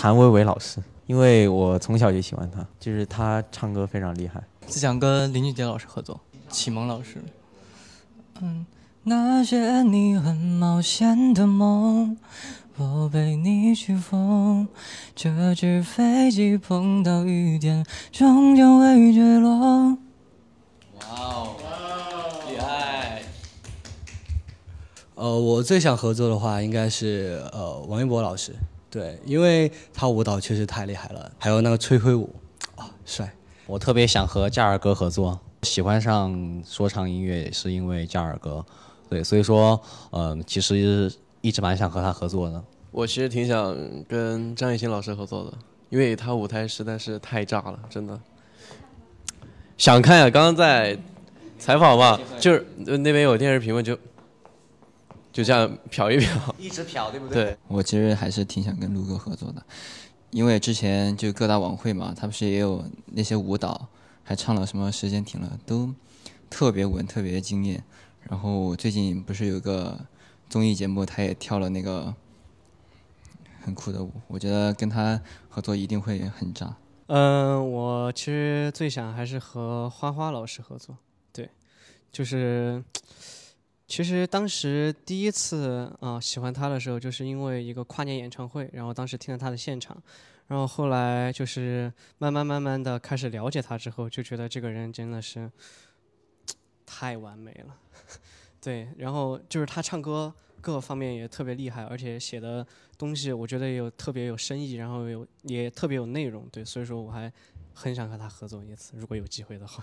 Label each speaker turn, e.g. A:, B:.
A: 谭维维老师，因为我从小就喜欢他，就是他唱歌非常厉害。是想跟林俊杰老师合作，启蒙老师。嗯，那些你很冒险的梦，我被你去疯。这只飞机碰到雨点，终究会坠落。哇哦！厉害。呃，我最想合作的话，应该是呃王一博老师。对，因为他舞蹈确实太厉害了，还有那个吹灰舞，哇，帅！我特别想和嘉尔哥合作，喜欢上说唱音乐也是因为嘉尔哥，对，所以说，嗯，其实一直蛮想和他合作的。
B: 我其实挺想跟张艺兴老师合作的，因为他舞台实在是太炸了，真的。想看呀，刚刚在采访嘛，就是那边有电视屏幕就。
C: 就这样瞟一瞟，一直
A: 瞟，对不对？对，
C: 我其实还是挺想跟陆哥合作的，因为之前就各大晚会嘛，他不是也有那些舞蹈，还唱了什么《时间停了》，都特别稳，特别惊艳。然后最近不是有个综艺节目，他也跳了那个很酷的舞，我觉得跟他合作一定会很炸。
D: 嗯，我其实最想还是和花花老师合作，对，就是。其实当时第一次啊喜欢他的时候，就是因为一个跨年演唱会，然后当时听了他的现场，然后后来就是慢慢慢慢的开始了解他之后，就觉得这个人真的是太完美了，对，然后就是他唱歌各方面也特别厉害，而且写的东西我觉得有特别有深意，然后有也特别有内容，对，所以说我还很想和他合作一次，如果有机会的话。